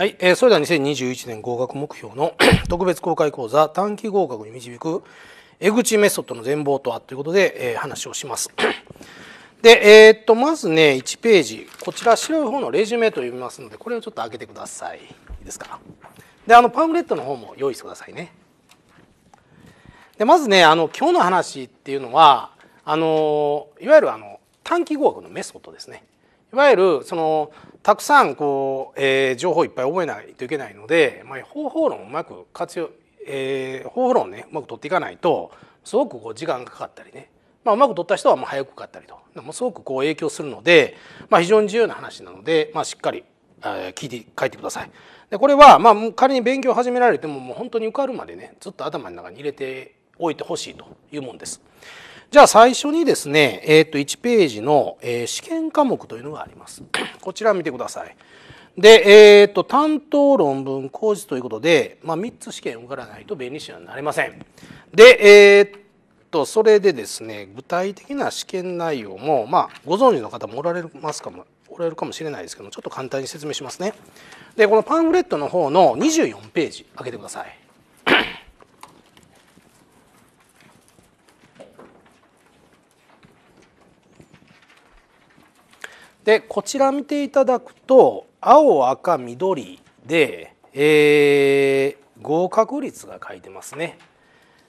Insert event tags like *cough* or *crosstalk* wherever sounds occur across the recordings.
はい、えー、それでは2021年合格目標の *clears throat* 特別公開講座短期合格に導く江口メソッドの全貌とはということで、えー、話をします。*clears throat* で、えー、っと、まずね、1ページ、こちら白い方のレジュメと読みますので、これをちょっと開けてください。いいですか。で、あの、パンフレットの方も用意してくださいね。で、まずね、あの、今日の話っていうのは、あの、いわゆるあの、短期合格のメソッドですね。いわゆる、その、たくさんこう、えー、情報いっぱい覚えないといけないので、まあ、方法論をうまく活用、えー、方法論ねうまく取っていかないとすごくこう時間がかかったりね、まあ、うまく取った人はもう早くかかったりともすごくこう影響するので、まあ、非常に重要な話なので、まあ、しっかり聞いて書いてください。でこれはまあ仮に勉強を始められてももう本当に受かるまでねずっと頭の中に入れておいてほしいというもんです。じゃあ最初にですね、えー、と1ページの、え試験科目というのがあります。*clears throat* こちら見てください。で、えー、と担当論文講師ということで、まあ、3つ試験を受からないと弁理士にはなれません。で、えー、とそれでですね具体的な試験内容も、まあ、ご存知の方もおられますかもおられるかもしれないですけどもちょっと簡単に説明しますね。でこのパンフレットの方の24ページ開けてください。でこちら見ていただくと青赤緑で、えー、合格率が書いてますね。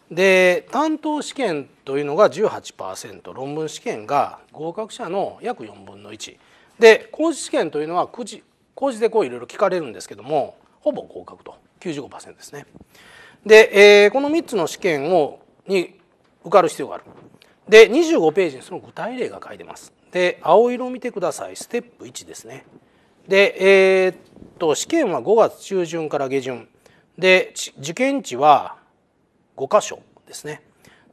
で担当試験というのが18%論文試験が合格者の約4分の1で工事試験というのは工事でこういろいろ聞かれるんですけどもほぼ合格と95%ですね。で、えー、この3つの試験をに受かる必要がある。で25ページにその具体例が書いてます。で青色見てくださいステップ1ですね。で、えー、っと試験は5月中旬から下旬で受験地は5箇所ですね。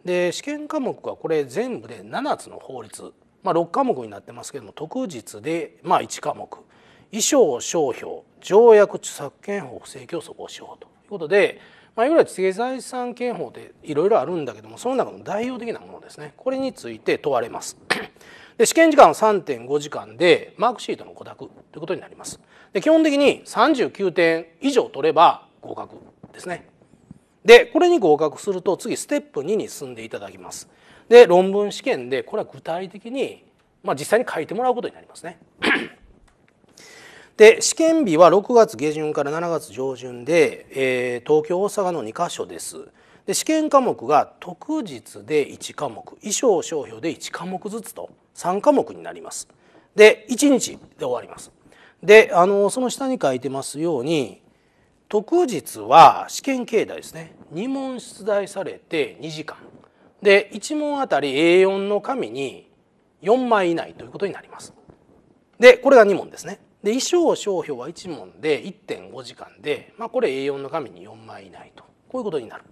で試験科目はこれ全部で7つの法律、まあ、6科目になってますけども特実で、まあ、1科目衣装商標条約著作権法不正競争しよ法ということで、まあ、いわゆる知的財産権法でいろいろあるんだけどもその中の代表的なものですねこれについて問われます。で試験時間は3.5時間でマークシートの5択ということになりますで基本的に39点以上取れば合格ですねでこれに合格すると次ステップ2に進んでいただきますで論文試験でこれは具体的に、まあ、実際に書いてもらうことになりますねで試験日は6月下旬から7月上旬で、えー、東京大阪の2か所ですで試験科目が特日で1科目衣装商標で1科目ずつと3科目になります。で1日で終わります。であのその下に書いてますように特日は試験形態ですね2問出題されて2時間で1問あたり A4 の紙に4枚以内ということになります。でこれが2問ですね。で衣装商標は1問で1.5時間で、まあ、これ A4 の紙に4枚以内とこういうことになる。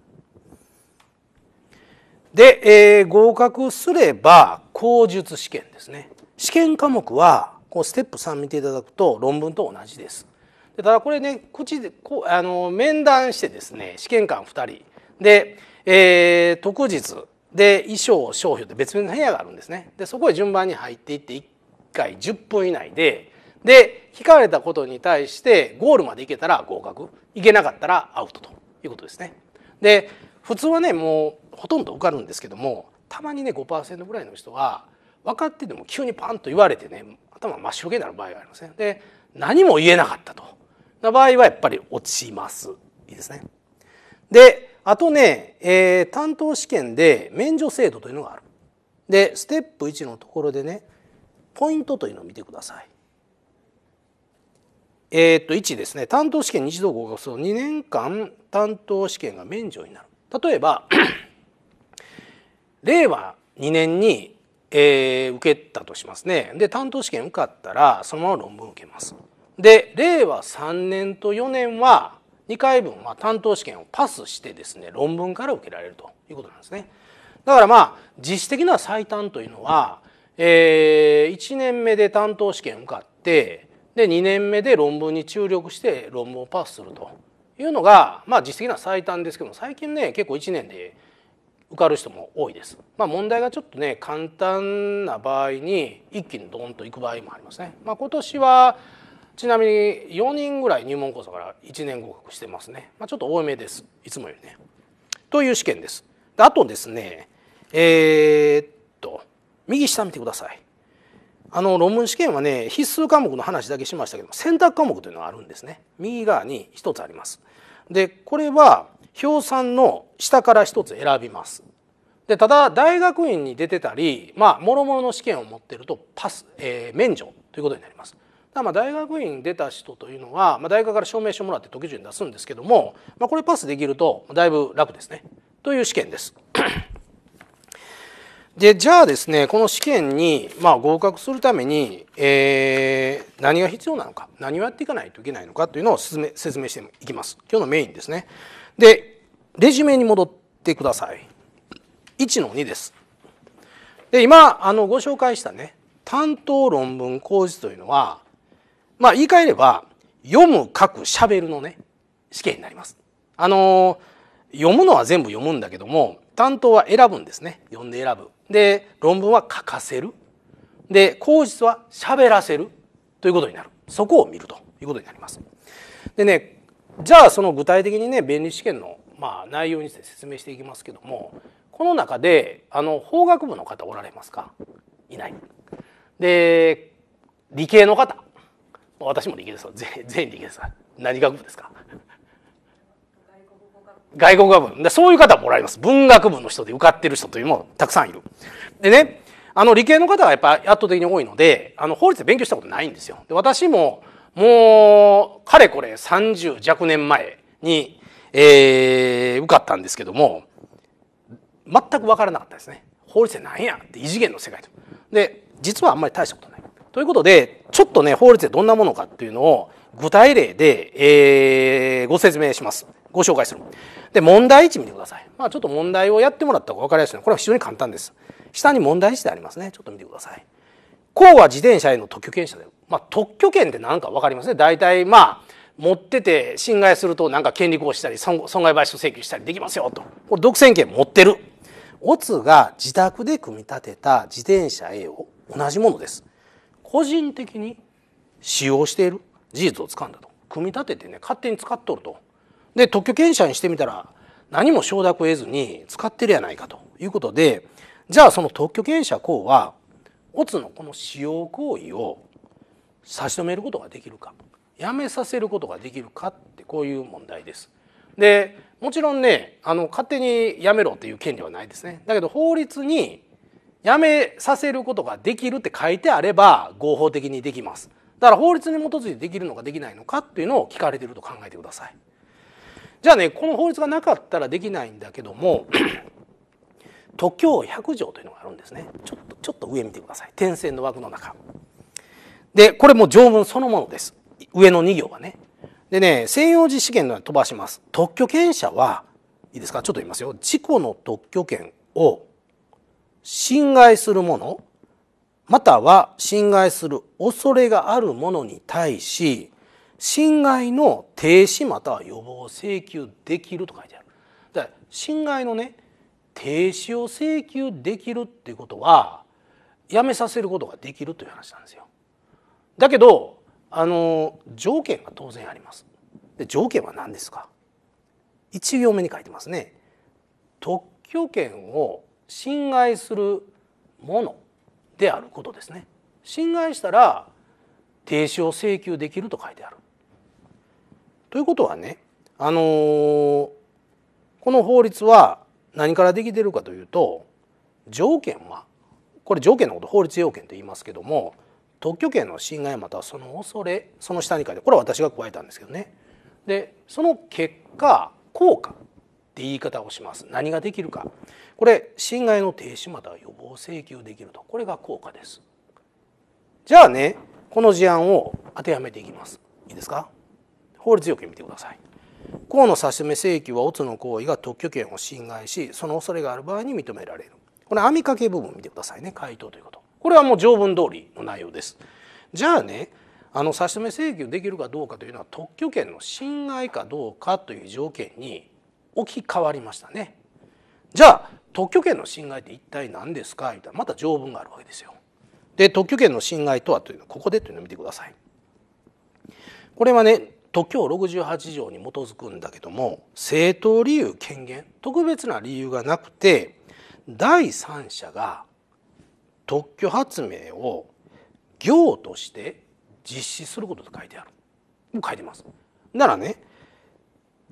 で、えー、合格すれば口述試験ですね試験科目はこうステップ3見ていただくと論文と同じですただこれね口でこうあの面談してですね試験官2人で、えー、特日で衣装商標って別の部屋があるんですねでそこへ順番に入っていって1回10分以内でで聞かれたことに対してゴールまで行けたら合格行けなかったらアウトということですね。で普通はねもうほとんど受かるんですけどもたまにね5%ぐらいの人は分かってても急にパンと言われてね頭真っ白になる場合がありますね。で何も言えなかったとな場合はやっぱり落ちます。いいですね。であとね、えー、担当試験で免除制度というのがある。でステップ1のところでねポイントというのを見てください。えー、っと1ですね担当試験に一度合格すると2年間担当試験が免除になる。例えば *clears throat* 令和2年に、えー、受けたとしますねで担当試験受かったらそのまま論文受けます。で令和3年と4年は2回分は担当試験をパスしてですね論文から受けられるということなんですね。だからまあ実質的な最短というのは、えー、1年目で担当試験受かってで2年目で論文に注力して論文をパスするというのが、まあ、実績には最短ですけども最近ね結構1年で受かる人も多いです。まあ、問題がちょっとね簡単な場合に一気にドーンといく場合もありますね。まあ、今年はちなみに4人ぐらい入門講座から1年合格してますね。まあ、ちょっと多めです。いつもよりね。という試験です。であとですね、えー、っと、右下見てください。あの論文試験はね、必須科目の話だけしましたけども、選択科目というのがあるんですね。右側に1つあります。でこれは表3の下から1つ選びます。でただ大学院に出てたりまあもろもろの試験を持ってるとパス、えー、免除ということになります。まあ大学院出た人というのは、まあ、大学から証明書をもらって時順に出すんですけども、まあ、これパスできるとだいぶ楽ですねという試験です。で、じゃあですね、この試験に、まあ、合格するために、えー、何が必要なのか、何をやっていかないといけないのかというのを説明説明していきます。今日のメインですね。で、レジュメに戻ってください。1の2です。で、今、あの、ご紹介したね、担当論文講師というのは、まあ、言い換えれば、読む、書く、喋るのね、試験になります。あの、読むのは全部読むんだけども、担当は選ぶんですね。読んで選ぶ。で論文は書かせるで口実は喋らせるということになるそこを見るということになります。でねじゃあその具体的にね弁理試験のまあ内容について説明していきますけどもこの中であの法学部の方おられますかいない。で理系の方私も理系です全員理系です何学部ですか外国語でそういう方もおられます文学部の人で受かってる人というのもたくさんいるでねあの理系の方はやっぱ圧倒的に多いのであの法律で勉強したことないんですよで私ももうかれこれ30弱年前に、えー、受かったんですけども全く分からなかったですね法律で何やって異次元の世界とで実はあんまり大したことないということでちょっとね法律でどんなものかっていうのを具体例で、えー、ご説明しますご紹介する。で、問題1見てください。まあ、ちょっと問題をやってもらった方が分かりやすいのこれは非常に簡単です。下に問題1でありますね。ちょっと見てください。こうは自転車への特許権者で。まあ、特許権って何か分かりますね。大体、まあ、持ってて侵害するとなんか権利行使したり損害賠償請求したりできますよと。これ独占権持ってる。オツが自宅で組み立てた自転車 A を同じものです。個人的に使用している事実をつかんだと組み立ててね勝手に使っとるとで特許権者にしてみたら何も承諾を得ずに使ってるやないかということでじゃあその特許権者公はオツのこの使用行為を差し止めることができるかやめさせることができるかってこういう問題です。でもちろんねあの勝手にやめろっていう権利はないですね。だけど法律にやめさせることができるって書いてあれば合法的にできます。だから法律に基づいてできるのかできないのかっていうのを聞かれてると考えてください。じゃあねこの法律がなかったらできないんだけども *clears throat* 特許1条というのがあるんですねちょっとちょっと上見てください点線の枠の中でこれも条文そのものです上の2行はねでね専用実施権のは飛ばします特許権者はいいですかちょっと言いますよ事故の特許権を侵害するものまたは侵害する恐れがあるものに対し侵害の停止または予防請求できると書いてある。だから侵害のね停止を請求できるっていうことはやめさせることができるという話なんですよ。だけどあの条件が当然あります。で条件は何ですか ?1 行目に書いてますね。特許権を侵害するものであることですね。侵害したら停止を請求できると書いてある。ということはね、あのー、この法律は何からできてるかというと条件はこれ条件のこと法律要件と言いますけども特許権の侵害またはその恐れその下に書いてこれは私が加えたんですけどねでその結果効果って言い方をします何ができるかこれ侵害の停止または予防請求できるとこれが効果ですじゃあねこの事案を当てはめていきますいいですか法律よく見てください。公の差し止め請求は乙の行為が特許権を侵害しその恐れがある場合に認められるこれ網掛け部分見てくださいね回答ということこれはもう条文通りの内容ですじゃあねあの差し止め請求できるかどうかというのは特許権の侵害かどうかという条件に置き換わりましたねじゃあ特許権の侵害って一体何ですかみたいなまた条文があるわけですよで特許権の侵害とはというのはここでというのを見てくださいこれはね徒教68条に基づくんだけども正当理由権限特別な理由がなくて第三者が特許発明を業として実施することと書いてあるもう書いてます。ならね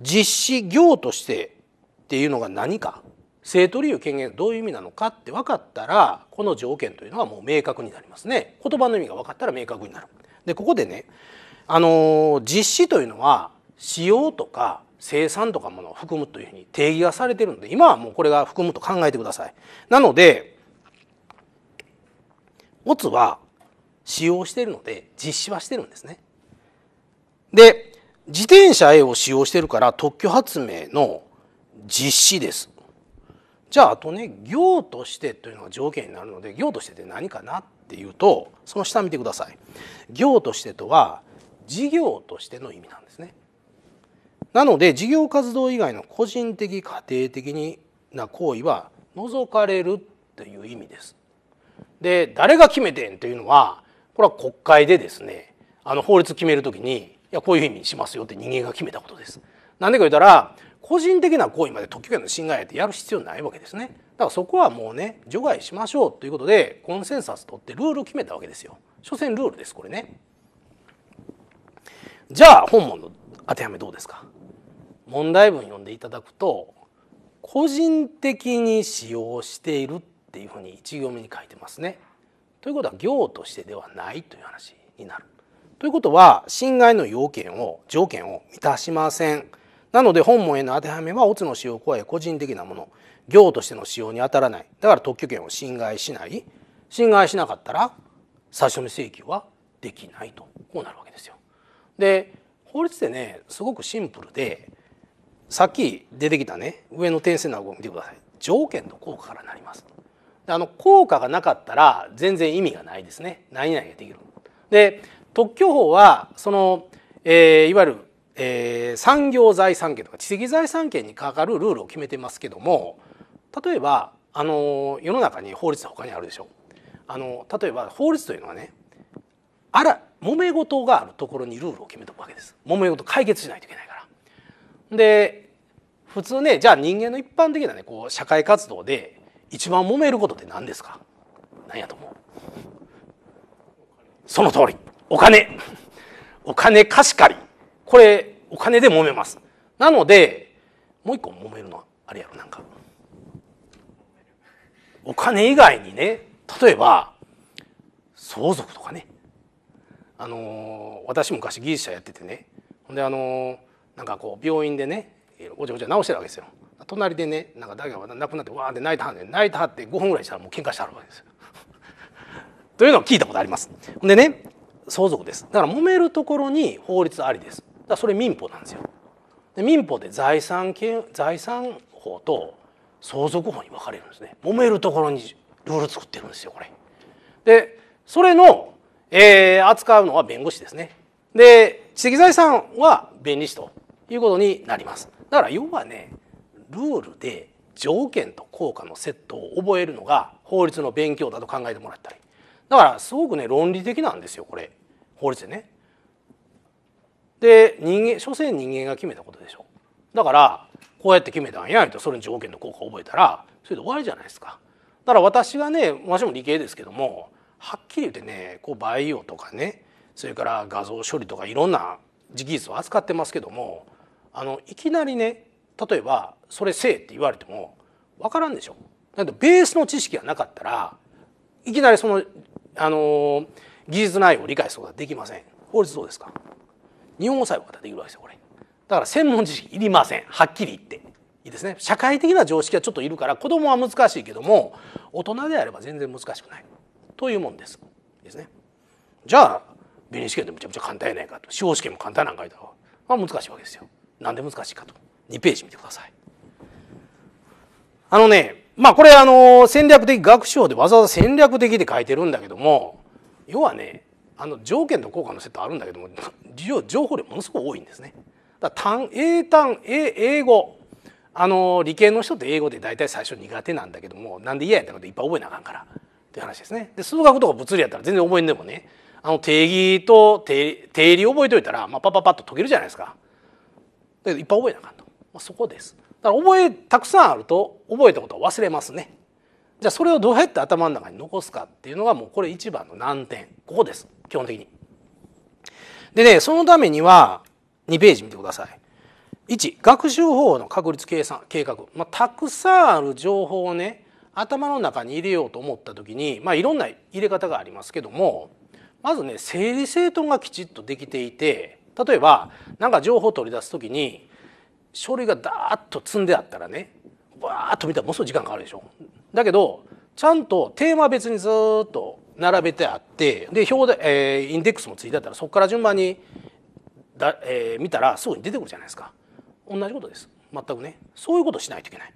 実施業としてっていうのが何か正当理由権限どういう意味なのかって分かったらこの条件というのはもう明確になりますね言葉の意味が分かったら明確になるでここでねあの実施というのは使用とか生産とかものを含むというふうに定義がされてるので今はもうこれが含むと考えてください。なのでオツは使用しているので実施はしてるんですね。で自転車 A を使用してるから特許発明の実施です。じゃああとね行としてというのが条件になるので行としてって何かなっていうとその下見てください。行としてとは事業としての意味なんですね。なので事業活動以外の個人的家庭的な行為は除かれるという意味です。で誰が決めてんというのはこれは国会でですねあの法律決める時にいやこういうふうにしますよって人間が決めたことです。なんでか言ったら個人的な行為まで特許権の侵害やってやる必要ないわけですね。だからそこはもうね除外しましょうということでコンセンサス取ってルール決めたわけですよ。所詮ルールですこれね。じゃあ本文の当てはめどうですか問題文読んでいただくと「個人的に使用している」っていうふうに1行目に書いてますね。ということは行としてではないという話になる。ということは侵害の要件を条件を満たしません。なので本文への当てはめはオツの使用行為個人的なもの行としての使用に当たらないだから特許権を侵害しない侵害しなかったら差し止め請求はできないとこうなるわけですよ。で法律ってねすごくシンプルでさっき出てきたね上の点線の顎を見てください条件と効果からなりますあの効果がなかったら全然意味がないですね何々ができるで特許法はその、えー、いわゆる、えー、産業財産権とか知的財産権にかかるルールを決めてますけども例えばあの世の中に法律は他にあるでしょうあの例えば法律というのはねあら揉め事があるところにルールを決めとくわけです揉め事解決しないといけないからで普通ねじゃあ人間の一般的なねこう社会活動で一番揉めることって何ですか何やと思うその通りお金お金貸し借りこれお金で揉めますなのでもう一個揉めるのはあれやろなんかお金以外にね例えば相続とかねあの私昔技術者やっててねほんであのなんかこう病院でねごちゃごちゃ治してるわけですよ隣でねなんか誰が亡くなってわーって泣いたはんで泣いたはって5分ぐらいしたらもう喧嘩してはるわけですよ。*laughs* というのを聞いたことあります。ほんでね相続ですだから揉めるところに法律ありですだからそれ民法なんですよ。で民法で財産権財産法と相続法に分かれるんですね揉めるところにルール作ってるんですよこれ。でそれのえー、扱うのは弁護士ですね。で、知的財産は弁理士ということになります。だから要はね、ルールで条件と効果のセットを覚えるのが法律の勉強だと考えてもらったり。だからすごくね、論理的なんですよ、これ。法律でね。で、人間、所詮人間が決めたことでしょ。だから、こうやって決めたんやと、それに条件と効果を覚えたら、それで終わりじゃないですか。だから私がね、私も理系ですけども、はっきり言ってねこうバイオとかねそれから画像処理とかいろんな技術を扱ってますけどもあのいきなりね例えば「それせえ」って言われても分からんでしょ。だけどベースの知識がなかったらいきなりそのあの技術内容を理解することはできません。法律どうですか日本語裁判ができるわけですよこれ。だから専門知識いりませんはっきり言って。いいですね社会的な常識はちょっといるから子供は難しいけども大人であれば全然難しくない。というもんです。ですね。じゃあベニ試験でめちゃめちゃ簡単やないかと司法試験も簡単なんかいたら、まあ、難しいわけですよ。なんで難しいかと2ページ見てください。あのねまあこれあの戦略的学習法でわざわざ戦略的で書いてるんだけども要はねあの条件と効果のセットあるんだけども情報量ものすごく多いんですね。だ単英単英英語あの理系の人って英語で大体最初苦手なんだけどもなんで嫌やったかていっぱい覚えなあかんから。って話ですね。で数学とか物理やったら全然覚えんでもねあの定義と定定理覚えといたら、まあ、パパパッと解けるじゃないですか。だけどいっぱい覚えなあかんと、まあ、そこです。だから覚えたくさんあると覚えたことは忘れますね。じゃあそれをどうやって頭の中に残すかっていうのがもうこれ一番の難点ここです基本的に。でねそのためには2ページ見てください。1学習方法の確率計算計画、まあ、たくさんある情報をね頭の中に入れようと思った時に、まあ、いろんな入れ方がありますけどもまずね整理整頓がきちっとできていて例えば何か情報を取り出す時に書類がダーッと積んであったらねわーっと見たらものすごい時間かかるでしょ。だけどちゃんとテーマ別にずっと並べてあってで表で、えー、インデックスもついてあったらそこから順番にだ、えー、見たらすぐに出てくるじゃないですか。同じことです全くねそういうことしないといけない。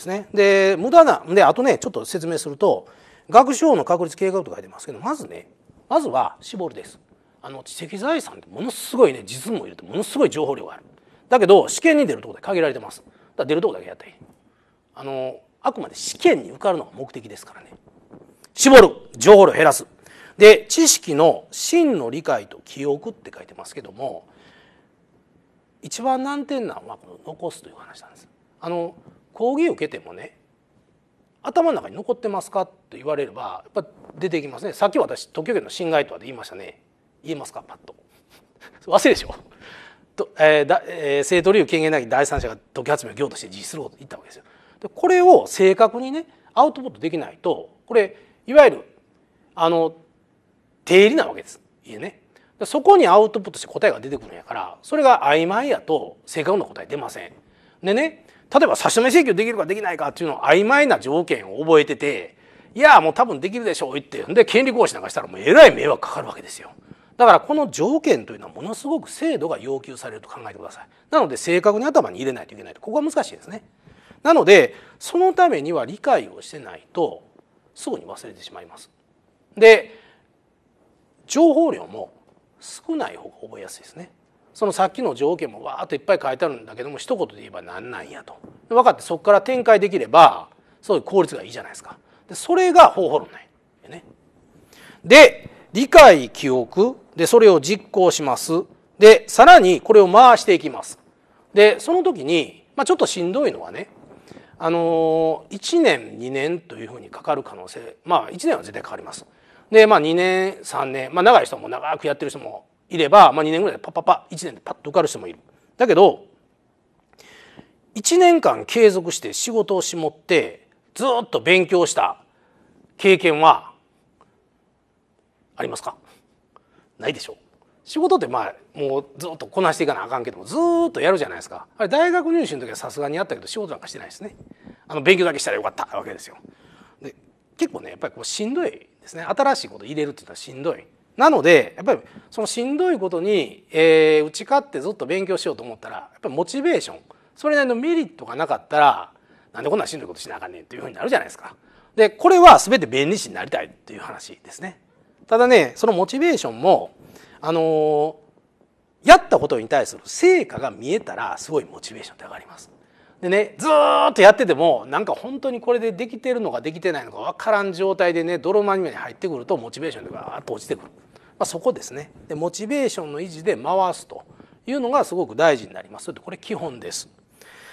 ですね。で無駄なであとねちょっと説明すると学資法の確率計画と書いてますけどまずねまずは絞るです。あの知的財産ってものすごいね実務を入れてものすごい情報量がある。だけど試験に出るとこで限られてます。だから出るとこだけやったらいい。あのあくまで試験に受かるのが目的ですからね。絞る情報量減らす。で知識の真の理解と記憶って書いてますけども一番難点なのはこの残すという話なんです。あの講義受けてもね頭の中に残ってますかと言われればやっぱ出てきますねさっき私特許権の侵害とはで言いましたね言えますかパッと忘れでしょと、えーだえー、正当理由権限なき第三者が時集め明を業として実施すること言ったわけですよでこれを正確にねアウトプットできないとこれいわゆるあの定理なわけですいいねそこにアウトプットして答えが出てくるんやからそれが曖昧やと正確な答え出ませんでね例えば差し止め請求できるかできないかっていうのを曖昧な条件を覚えてていやもう多分できるでしょう言ってで権利行使なんかしたらもうえらい迷惑かかるわけですよ。だからこの条件というのはものすごく精度が要求されると考えてください。なので正確に頭に入れないといけないとここは難しいですね。なのでそのためには理解をしてないとすぐに忘れてしまいます。で情報量も少ない方が覚えやすいですね。そのさっきの条件もわーっといっぱい書いてあるんだけども一言で言えば何なんやと分かってそこから展開できればそういう効率がいいじゃないですかでそれが方法論なんやねで理解記憶でそれを実行しますでさらにこれを回していきますでその時に、まあ、ちょっとしんどいのはねあの1年2年というふうにかかる可能性まあ1年は絶対かかります。でまあ2年3年、まあ、長い人も長くやってる人もいれば、まあ、2年ぐらいでパッパッパ1年でパッと受かる人もいる。だけど1年間継続して仕事を絞ってずっと勉強した経験はありますかないでしょう。仕事ってまあもうずっとこなしていかなあかんけどもずっとやるじゃないですかあれ大学入試の時はさすがにあったけど仕事なんかしてないですねあの勉強だけしたらよかったわけですよで結構ねやっぱりこうしんどいですね新しいこと入れるっていうのはしんどいなのでやっぱりそのしんどいことに、えー、打ち勝ってずっと勉強しようと思ったらやっぱりモチベーションそれなりのメリットがなかったらなんでこんなしんどいことしなあかんねんっていうふうになるじゃないですか。でこれは全て弁理士になりたいという話ですね。ただねそのモチベーションもあのー、やったことに対する成果が見えたらすごいモチベーションって上がります。でねずっとやっててもなんか本当にこれでできてるのかできてないのか分からん状態でね泥まみれに入ってくるとモチベーションとかーっと落ちてくる。まあ、そこですねでモチベーションの維持で回すというのがすごく大事になりますこれ基本です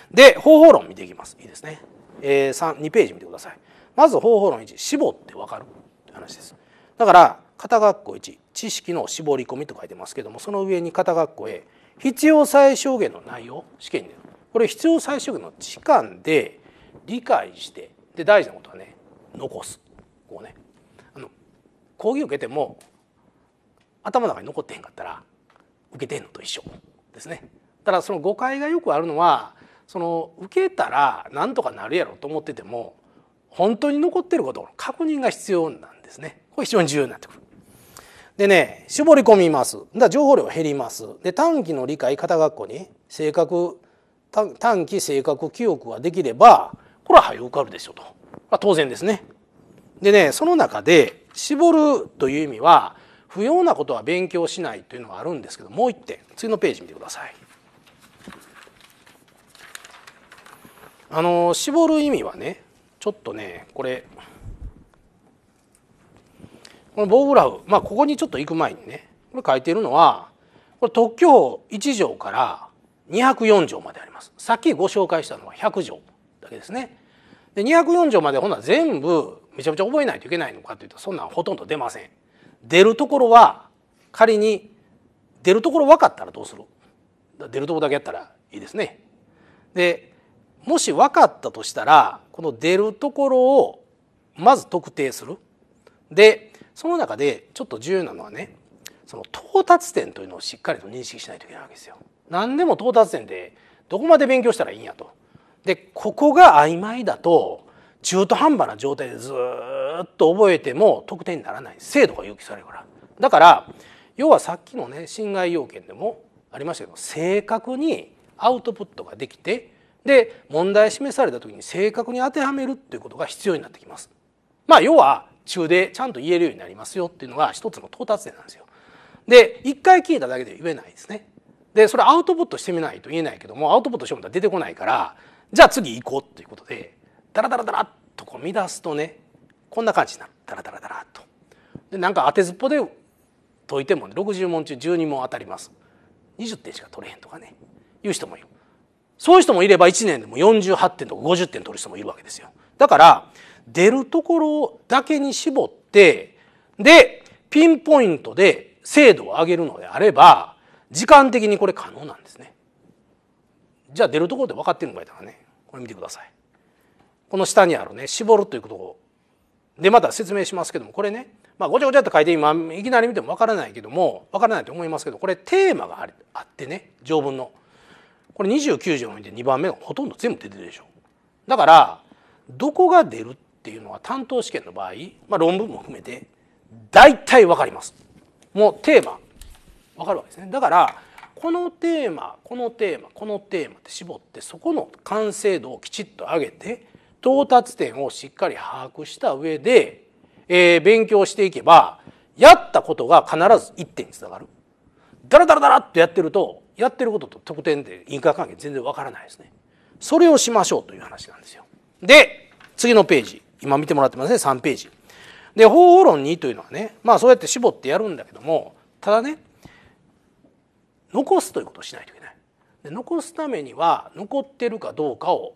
で方法論見ていきますいいですね、えー、3 2ページ見てくださいまず方法論1絞って分かるという話ですだから片括弧1知識の絞り込みと書いてますけどもその上に片括弧へ必要最小限の内容試験にるこれ必要最小限の時間で理解してで大事なことはね残すこうねあの講義受けても頭の中に残ってへんかったら受けてんのと一緒ですね。ただその誤解がよくあるのはその受けたらなんとかなるやろと思ってても本当に残ってることの確認が必要なんですね。これ非常に重要になってくる。でね絞り込みますだ情報量減りますで短期の理解型学校に正確短期正確記憶ができればこれは早受かるでしょと、まあ、当然ですね。でねその中で絞るという意味は不要なことは勉強しないというのはあるんですけどもう一点次のページ見てください。あの絞る意味はねちょっとねこれこの棒グラフまあここにちょっと行く前にねこれ書いてるのはこれ特許法1条から204条までありますさっきご紹介したのは100条だけですね。で204条までほんなら全部めちゃめちゃ覚えないといけないのかというとそんなんほとんど出ません。出るところは仮に出るところ分かったらどうする出るとこだけやったらいいですね。でもし分かったとしたらこの出るところをまず特定する。でその中でちょっと重要なのはねその到達点というのをしっかりと認識しないといけないわけですよ。何でも到達点でどこまで勉強したらいいんやと。でここが曖昧だと中途半端な状態でずっと覚えても得点にならない精度が要求されるからだから要はさっきのね侵害要件でもありましたけど正確にアウトプットができてで問題示された時に正確に当てはめるっていうことが必要になってきます。まあ、要は中でちゃんと言えるようになりますよっていうのが一つの到達点なんですよ。で一回聞いただけで言えないですね。でそれアウトプットしてみないと言えないけどもアウトプットしても出てこないからじゃあ次行こうっていうことでダラダラダラっとこう乱すとねこんな感じになるダラダラダラっと。でなんか当てずっぽで解いても、ね、60問中12問当たります20点しか取れへんとかねいう人もいるそういう人もいれば1年でも48点とか50点取る人もいるわけですよだから出るところだけに絞ってでピンポイントで精度を上げるのであれば時間的にこれ可能なんですねじゃあ出るところで分かってるのかいからねこれ見てくださいこの下にあるね絞るということをでまた説明しますけどもこれねまあごちゃごちゃって書いて今いきなり見てもわからないけどもわからないと思いますけどこれテーマがあってね条文のこれ29条の2番目がほとんど全部出てるでしょ。だからどこが出るっていうのは担当試験の場合、まあ、論文も含めて大体わかります。もうテーマわかるわけですね。だからこのテーマこのテーマこのテーマって絞ってそこの完成度をきちっと上げて到達点をしっかり把握した上で、えー、勉強していけばやったことが必ず1点につながる。ダラダラダラっとやってるとやってることと得点で因果関係全然わからないですね。それをしましょうという話なんですよ。で次のページ今見てもらってますね3ページ。で方法論2というのはねまあそうやって絞ってやるんだけどもただね残すということをしないといけない。で残すためには残ってるかどうかを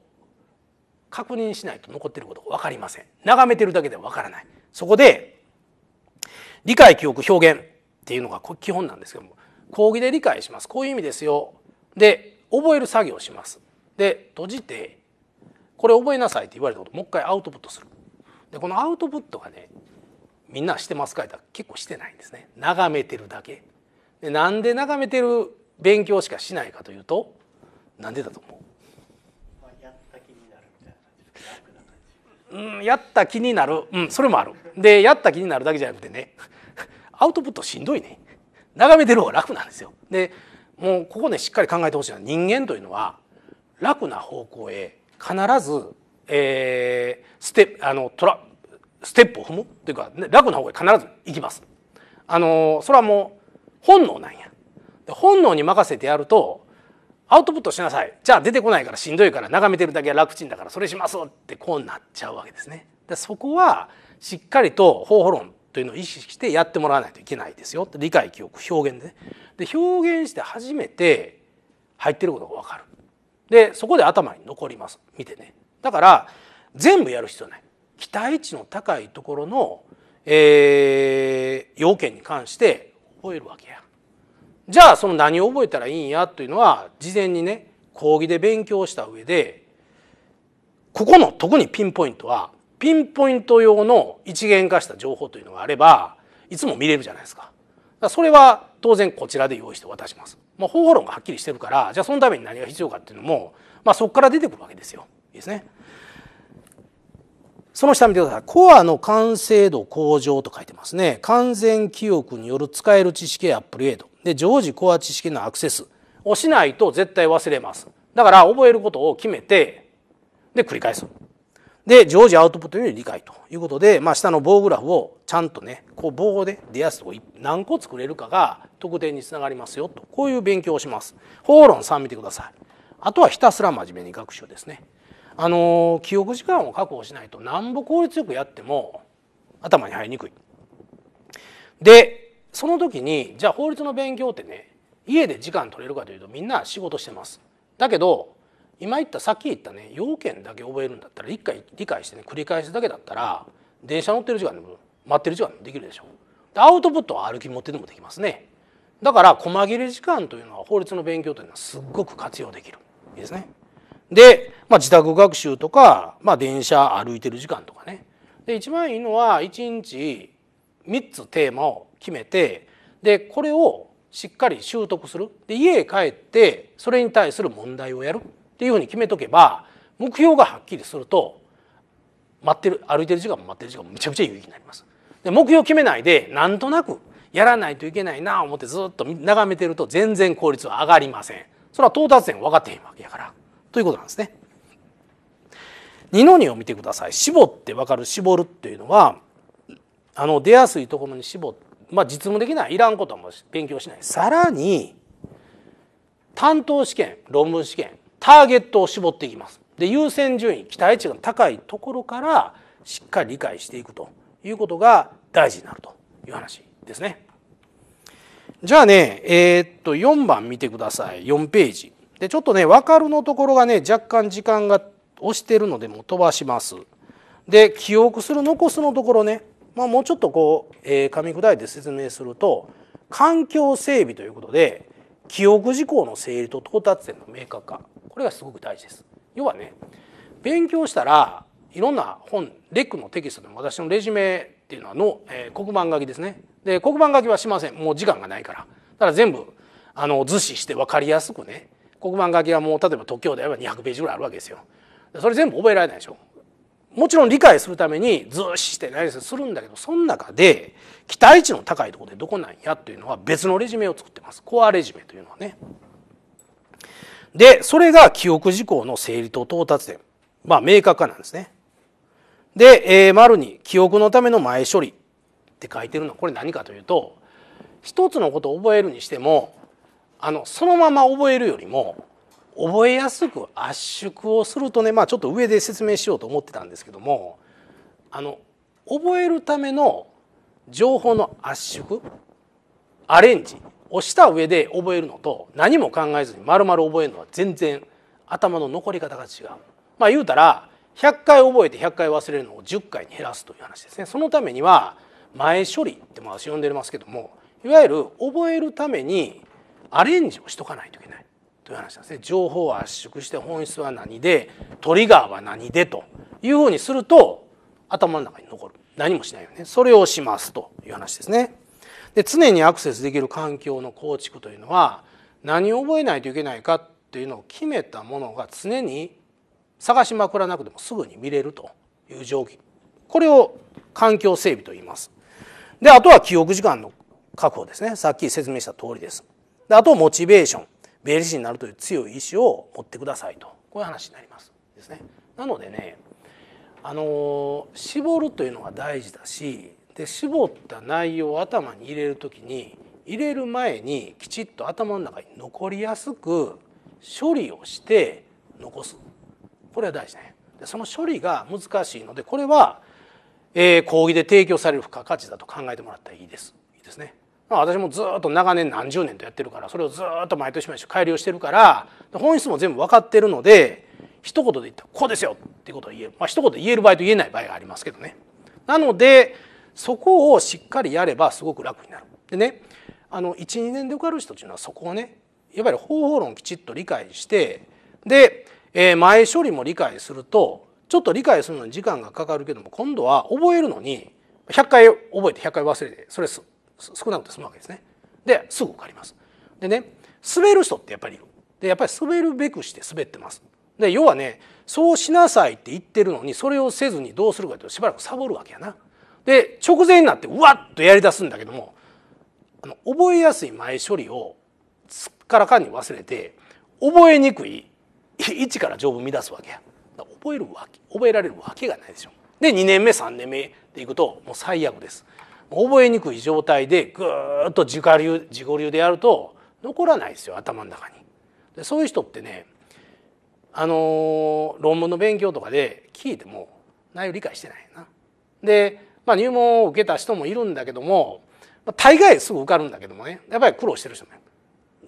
確認しないと残っていることが分かりません眺めてるだけでは分からないそこで理解記憶表現っていうのが基本なんですけども講義で理解しますこういう意味ですよで覚える作業をしますで閉じてこれ覚えなさいって言われたこともう一回アウトプットするでこのアウトプットがねみんなしてますか言ったら結構してないんですね眺めてるだけでなんで眺めてる勉強しかしないかというとなんでだと思ううんやった気になる、うん、それもあるでやった気になるだけじゃなくてね *laughs* アウトプットしんどいね眺めてる方が楽なんですよ。でもうここねしっかり考えてほしいのは人間というのは楽な方向へ必ず、えー、ステあのトラステップを踏むというか、ね、楽な方へ必ず行きます。あのそれはもう本能なんや。本能に任せてやるとアウトプットしなさいじゃあ出てこないからしんどいから眺めてるだけは楽ちんだからそれしますってこうなっちゃうわけですね。でそこはしっかりと方法論というのを意識してやってもらわないといけないですよって理解記憶表現でね。で表現して初めて入ってることが分かる。でそこで頭に残ります見てね。だから全部やる必要ない。期待値の高いところの、えー、要件に関して覚えるわけや。じゃあその何を覚えたらいいんやというのは事前にね講義で勉強した上でここの特にピンポイントはピンポイント用の一元化した情報というのがあればいつも見れるじゃないですか。だそれは当然こちらで用意して渡します。まあ、方法論がはっきりしてるからじゃあそのために何が必要かっていうのも、まあ、そこから出てくるわけですよ。いいですね。その下見てください。コアの完成度向上と書いてますね。完全記憶による使える知識へアップデート。で常時コア知識のアクセスをしないと絶対忘れますだから覚えることを決めてで繰り返すで常時アウトプットより理解ということで、まあ、下の棒グラフをちゃんとねこう棒で出やすと何個作れるかが得点につながりますよとこういう勉強をします方論3見てくださいあとはひたすら真面目に学習ですねあの記憶時間を確保しないとなんぼ効率よくやっても頭に入りにくいでその時にじゃあ法律の勉強ってね家で時間取れるかというとみんな仕事してます。だけど今言ったさっき言ったね要件だけ覚えるんだったら一回理解してね繰り返すだけだったら電車乗ってる時間でも待ってる時間でもできるでしょアウトプットは歩き持ってでもできますねだから細切れ時間というのは法律の勉強というのはすっごく活用できるいいですねで、まあ、自宅学習とか、まあ、電車歩いてる時間とかねで一番いいのは1日3つテーマを決めてでこれをしっかり習得するで家へ帰ってそれに対する問題をやるっていうふうに決めとけば目標がはっきりすると待ってる歩いてる時間も待ってる時間もめちゃくちゃ有意義になります。で目標を決めないでなんとなくやらないといけないなあ思ってずっと眺めてると全然効率は上がりません。それは到達点分かってへんわけやからということなんですね。二の二を見てください。絞って分かる絞るっていうのはあの出やすいところに絞ってまあ、実務的ないらんことはも勉強しないさらに担当試験論文試験ターゲットを絞っていきますで優先順位期待値が高いところからしっかり理解していくということが大事になるという話ですね。じゃあねえー、っと4番見てください4ページ。でちょっとね分かるのところがね若干時間が押してるのでもう飛ばします。で記憶する残すのところねまあ、もうちょっとこう、えー、噛み砕いて説明すると環境整備ということで記憶事項の整理と到達点の明確化これがすごく大事です。要はね勉強したらいろんな本レックのテキストでも私のレジュメっていうのはの、えー、黒板書きですねで黒板書きはしませんもう時間がないからだから全部あの図示して分かりやすくね黒板書きはもう例えば東京であれば200ページぐらいあるわけですよそれ全部覚えられないでしょもちろん理解するためにずっしてないセするんだけどその中で期待値の高いとこでどこなんやっていうのは別のレジュメを作ってますコアレジュメというのはね。でそれが記憶事項の整理と到達点まあ明確化なんですね。で、えー、丸に記憶のための前処理って書いてるのはこれ何かというと一つのことを覚えるにしてもあのそのまま覚えるよりも覚えやすく圧縮をするとね、まあ、ちょっと上で説明しようと思ってたんですけどもあの覚えるための情報の圧縮アレンジをした上で覚えるのと何も考えずに丸々覚えるのは全然頭の残り方が違う。まあ、言うたら100回覚えて100回忘れるのを10回に減らすという話ですね。そのためには前処理って私呼んでますけどもいわゆる覚えるためにアレンジをしとかないといけない。という話なんですね情報は圧縮して本質は何でトリガーは何でというふうにすると頭の中に残る何もしないよねそれをしますという話ですね。で常にアクセスできる環境の構築というのは何を覚えないといけないかっていうのを決めたものが常に探しまくらなくてもすぐに見れるという状況これを環境整備と言います。であとは記憶時間の確保ですねさっき説明した通りです。であとモチベーション税理士になるという強い意志を持ってくださいとこういう話になりますですね。なのでねあの絞るというのが大事だしで絞った内容を頭に入れる時に入れる前にきちっと頭の中に残りやすく処理をして残すこれは大事ね。でその処理が難しいのでこれは、えー、講義で提供される付加価値だと考えてもらったらいいです。いいですね。まあ、私もずっと長年何十年とやってるからそれをずっと毎年毎年改良してるから本質も全部分かってるので一言で言ったらこうですよっていうことを言える、まあ一言言える場合と言えない場合がありますけどね。なのでそこをしっかりやればすごく楽になる。でね12年で受かる人っていうのはそこをねやっぱり方法論をきちっと理解してで、えー、前処理も理解するとちょっと理解するのに時間がかかるけども今度は覚えるのに100回覚えて100回忘れてそれす少なくて済むわけですね。ですぐ受かります。でね滑る人ってやっぱりいる。でやっぱり滑るべくして滑ってます。で要はねそうしなさいって言ってるのにそれをせずにどうするかというとしばらくサボるわけやな。で直前になってうわっとやりだすんだけどもあの覚えやすい前処理をすっからかんに忘れて覚えにくい一 *laughs* から条文乱すわけや。覚えるわけ覚えられるわけがないでしょ。で2年目3年目でいくともう最悪です。覚えにくい状態でぐっと自己流自己流でやると残らないですよ頭の中に。でそういう人ってねあの論文の勉強とかで聞いても内容理解してないな。で、まあ、入門を受けた人もいるんだけども、まあ、大概すぐ受かるんだけどもねやっぱり苦労してる人も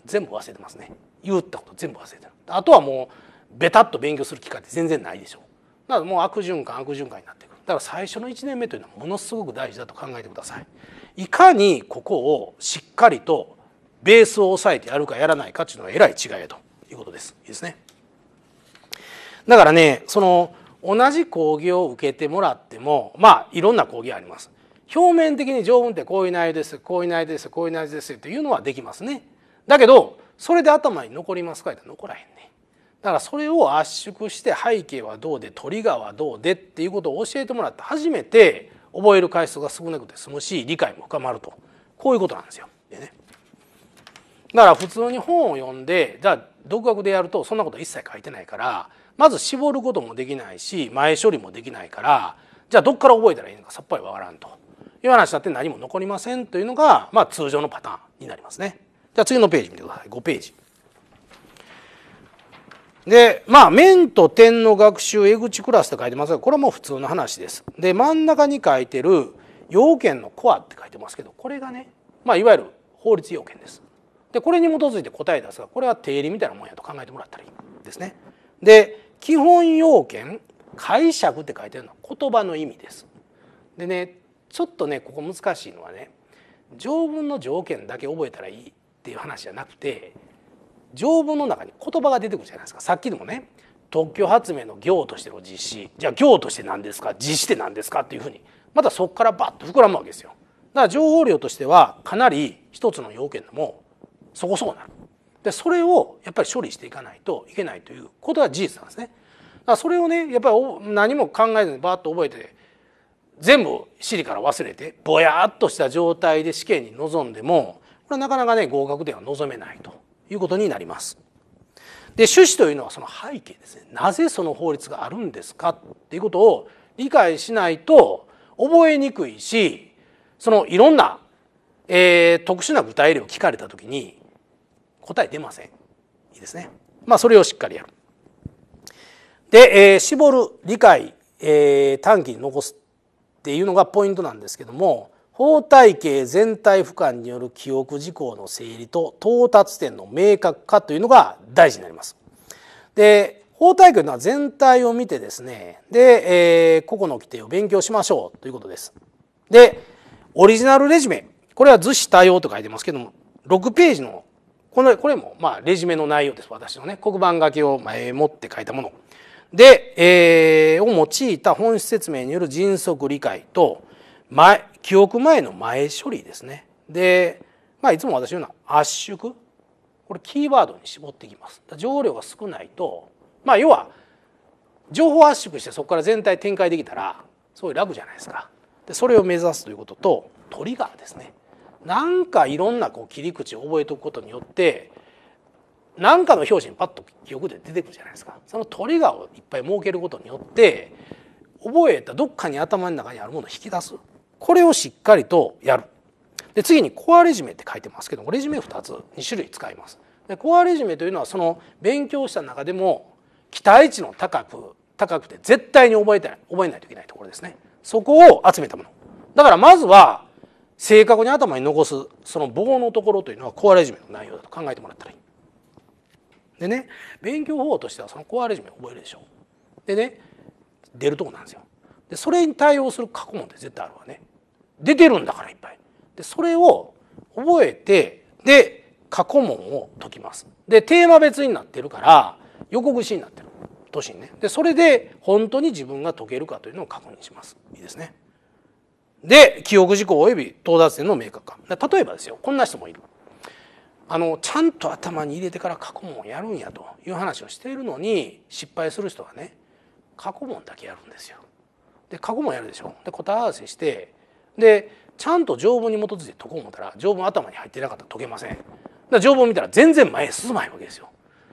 全部忘れてますね言ったこと全部忘れてるあとはもうベタっと勉強する機会って全然ないでしょだからもう悪循環悪循環になってくるだから最初の1年目というのはものすごく大事だと考えてください。いかにここをしっかりとベースを抑えてやるかやらないかというのはえらい違いだということです。いいですね。だからねその同じ講義を受けてもらってもまあいろんな講義があります。表面的に条文ってこういう内容ですこういう内容ですこういう内容ですっていうのはできますね。だけどそれで頭に残りますかって残らへん。だからそれを圧縮して背景はどうでトリガーはどうでっていうことを教えてもらって初めて覚える回数が少なくて済むし理解も深まるとこういうことなんですよ。でね、だから普通に本を読んでじゃあ独学でやるとそんなこと一切書いてないからまず絞ることもできないし前処理もできないからじゃあどっから覚えたらいいのかさっぱりわからんという話になって何も残りませんというのが、まあ、通常のパターンになりますね。じゃあ次のページ見てください5ページ。でまあ面と点の学習江口クラスって書いてますがこれはもう普通の話です。で真ん中に書いてる要件のコアって書いてますけどこれがね、まあ、いわゆる法律要件です。でこれに基づいて答え出すがこれは定理みたいなもんやと考えてもらったらいいですね。で基本要件解釈って書いてるのは言葉の意味です。でねちょっとねここ難しいのはね条文の条件だけ覚えたらいいっていう話じゃなくて条文の中に言葉が出てくるじゃないですかさっきでもね特許発明の行としての実施じゃあ行として何ですか実施って何ですかっていうふうにまたそこからバッと膨らむわけですよ。だから情報量としてはかなり一つの要件でもそこそこなる。でそれをやっぱり処理していかないといけないということは事実なんですね。だからそれをねやっぱり何も考えずにバッと覚えて全部シリから忘れてぼやっとした状態で試験に臨んでもこれはなかなかね合格点は望めないということになります。で趣旨というのはその背景ですねなぜその法律があるんですかっていうことを理解しないと覚えにくいしそのいろんな、えー、特殊な具体例を聞かれた時に答え出ません。いいですね。まあそれをしっかりやる。で、えー、絞る理解、えー、短期に残すっていうのがポイントなんですけども法体系全体俯瞰による記憶事項の整理と到達点の明確化というのが大事になります。で法体系というのは全体を見てですねで、えー、個々の規定を勉強しましょうということです。でオリジナルレジュメこれは図紙多用と書いてますけども6ページのこのこれもまあレジュメの内容です私のね黒板書きを持って書いたもので、えー、を用いた本質説明による迅速理解と前記憶前の前処理ですねで、まあ、いつも私言うのは圧縮これキーワードに絞っていきます情量が少ないと、まあ、要は情報圧縮してそこから全体展開できたらすごい楽じゃないですかでそれを目指すということとトリガーですねなんかいろんなこう切り口を覚えておくことによって何かの表紙にパッと記憶で出てくるじゃないですかそのトリガーをいっぱい設けることによって覚えたどっかに頭の中にあるものを引き出すこれをしっかりとやるで次にコアレジュメって書いてますけどもレジュメ2つ2種類使いますでコアレジュメというのはその勉強した中でも期待値の高く高くて絶対に覚えない覚えないといけないところですねそこを集めたものだからまずは正確に頭に残すその棒のところというのはコアレジュメの内容だと考えてもらったらいいでね勉強方法としてはそのコアレジュメを覚えるでしょでね出るとこなんですよでそれに対応する過去問って絶対あるわね出てるんだからいっぱい。でそれを覚えてで過去問を解きます。でテーマ別になってるから横串になってる年にね。でそれで本当に自分が解けるかというのを確認します。いいですね。で記憶事項及び到達点の明確化。例えばですよこんな人もいる。あのちゃんと頭に入れてから過去問をやるんやという話をしているのに失敗する人はね過去問だけやるんですよ。で過去問やるでしょ。で答え合わせしてでちゃんと条文に基づいて解こう思ったら条文頭に入ってなかったら解けませんだから条文見たら全然前へ進まないわけですよ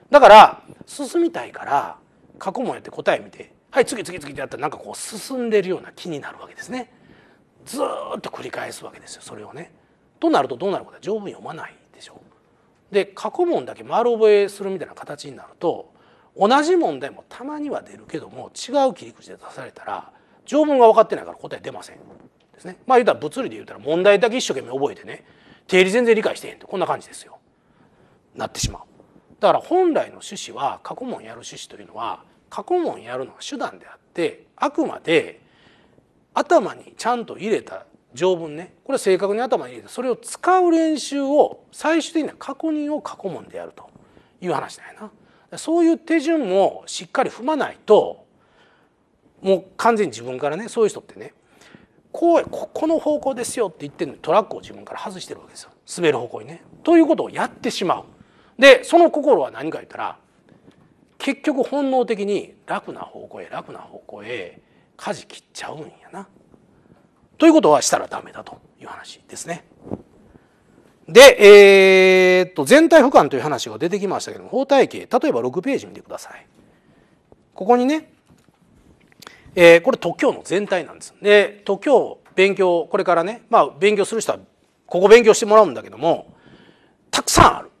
だから進みたいから過去問やって答え見てはい次次次ってやったらなんかこう進んでるような気になるわけですねずっと繰り返すわけですよそれをねとなるとどうなるか条文読まないでしょで過去問だけ丸覚えするみたいな形になると同じ問題もたまには出るけども違う切り口で出されたら条文が分かってないから答え出ませんですねまあ言うたら物理で言うたら問題だけ一生懸命覚えてね定理全然理解してへんとてこんな感じですよなってしまうだから本来の趣旨は過去問やる趣旨というのは過去問やるのは手段であってあくまで頭にちゃんと入れた条文ねこれ正確に頭に入れてそれを使う練習を最終的な確認を過去問でやるという話だよな。そういう手順もしっかり踏まないともう完全に自分からねそういう人ってねこうここの方向ですよって言ってるのにトラックを自分から外してるわけですよ滑る方向にね。ということをやってしまう。でその心は何か言ったら結局本能的に楽な方向へ楽な方向へ舵切っちゃうんやな。ということはしたらダメだという話ですね。で、えー、っと全体俯瞰という話が出てきましたけども法体系例えば6ページ見てください。ここにねえー、これ特許の全体なんです。で特許勉強これからね、まあ、勉強する人はここ勉強してもらうんだけどもたくさんある。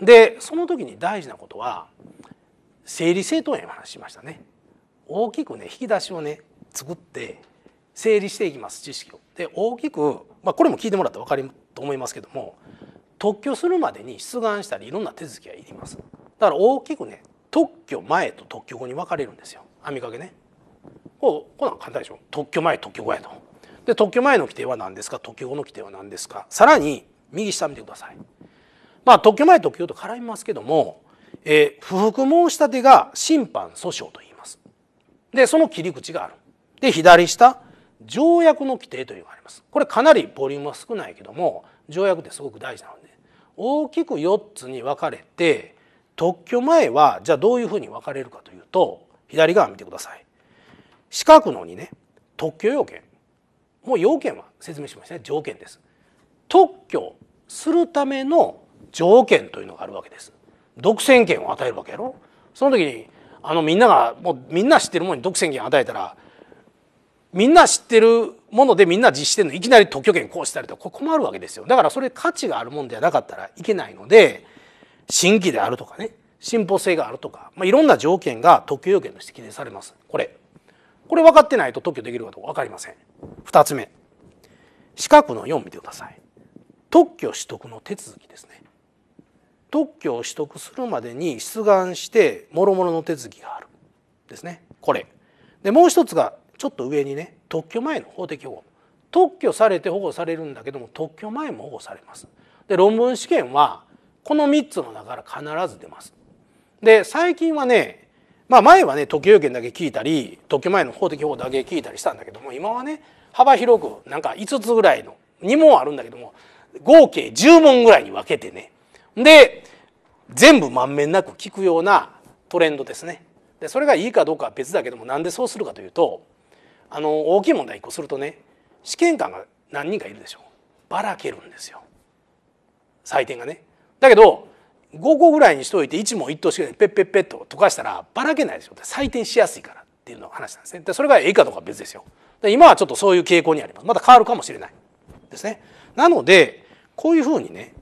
でその時に大事なことは整理整頓へ話しましたね。大きくね引き出しをね作って整理していきます知識を。で大きく、まあ、これも聞いてもらったら分かると思いますけども特許するまでに出願したりいろんな手続きがいります。だから大きくね特許前と特許後に分かれるんですよ。網掛けね。もうこんなん簡単でしょ特許前特許後やと。で特許前の規定は何ですか特許後の規定は何ですかさらに右下見てください。まあ、特許前特許と絡みますけども、えー、不服申し立てが審判訴訟と言います。でその切り口がある。で左下条約の規定というのがあります。これかなりボリュームは少ないけども条約ってすごく大事なので大きく4つに分かれて特許前はじゃあどういうふうに分かれるかというと左側見てください。四角のにね特許要件もう要件は説明しましたね条件です。特許するための条件というのがあるわけです。独占権を与えるわけやろ。その時にあのみんながもうみんな知ってるものに独占権与えたらみんな知ってるものでみんな実施してるのいきなり特許権行使されたら困るわけですよだからそれ価値があるもんではなかったらいけないので新規であるとかね進歩性があるとか、まあ、いろんな条件が特許要件として記念されますこれこれ分かってないと特許できるかどうか分かりません。2つ目四角の4見てください。特許取得の手続きですね。特許を取得するまでに出願してもろもろの手続きがあるですねこれ。でもう一つがちょっと上にね特許前の法的保護特許されて保護されるんだけども特許前も保護されます。で論文試験はこの3つの中から必ず出ます。で最近はねまあ前はね特許要件だけ聞いたり特許前の法的法だけ聞いたりしたんだけども今はね幅広くなんか5つぐらいの2問あるんだけども合計10問ぐらいに分けてねで全部満遍なく聞くようなトレンドですね。でそれがいいかどうかは別だけどもなんでそうするかというとあの大きい問題1個するとね試験官が何人かいるでしょばらけるんですよ採点がね。だけど5個ぐらいにしといて1問1答式でペッペッペッと溶かしたらばらけないですよ採点しやすいからっていうの話なんですねでそれがええかどうかは別ですよで今はちょっとそういう傾向にありますまた変わるかもしれないですねなのでこういうふうにね